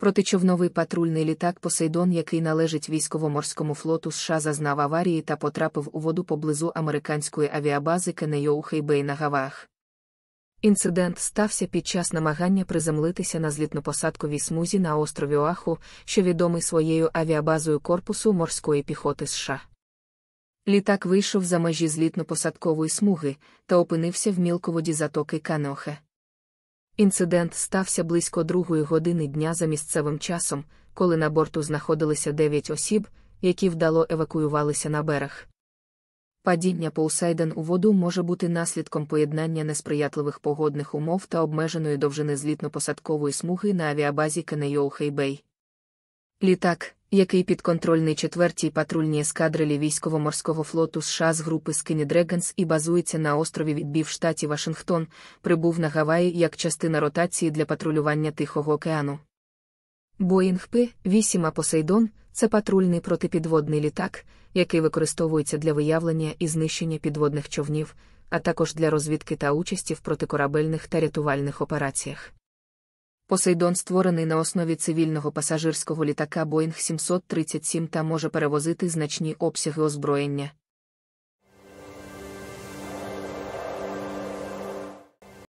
протичовновий патрульний літак Посейдон, який належить військово-морському флоту США, зазнав аварії та потрапив у воду поблизу американської авіабази Кенейоу Хейбей на Гавах. Інцидент стався під час намагання приземлитися на злітнопосадковій смузі на острові Оаху, що відомий своєю авіабазою корпусу морської піхоти США. Літак вийшов за межі злітно-посадкової смуги та опинився в мілководі затоки Канохе. Інцидент стався близько другої години дня за місцевим часом, коли на борту знаходилися дев'ять осіб, які вдало евакуювалися на берег. Падіння Поусайден у воду може бути наслідком поєднання несприятливих погодних умов та обмеженої довжини злітно-посадкової смуги на авіабазі Кенейоу Хейбей. Літак, який підконтрольний четвертій патрульній ескадрилі військово-морського флоту США з групи Skinny Dragons і базується на острові відбів штаті Вашингтон, прибув на Гаваї як частина ротації для патрулювання Тихого океану. Боїнг П-8 Посейдон це патрульний протипідводний літак, який використовується для виявлення і знищення підводних човнів, а також для розвідки та участі в протикорабельних та рятувальних операціях. Посейдон створений на основі цивільного пасажирського літака Boeing 737 та може перевозити значні обсяги озброєння,